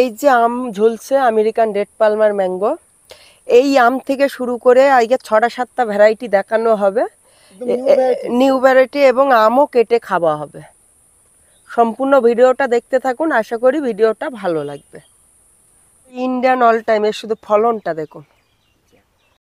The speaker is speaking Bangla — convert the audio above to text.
এই যে আম ঝুলছে আমেরিকান রেড পালমার ম্যাঙ্গো এই আম থেকে শুরু করে আজকে ছটা সাতটা ভ্যারাইটি দেখানো হবে নিউ ভ্যারাইটি এবং আমও কেটে খাওয়া হবে সম্পূর্ণ ভিডিওটা দেখতে থাকুন আশা করি ভিডিওটা ভালো লাগবে ইন্ডিয়ান অল টাইম এর শুধু ফলনটা দেখুন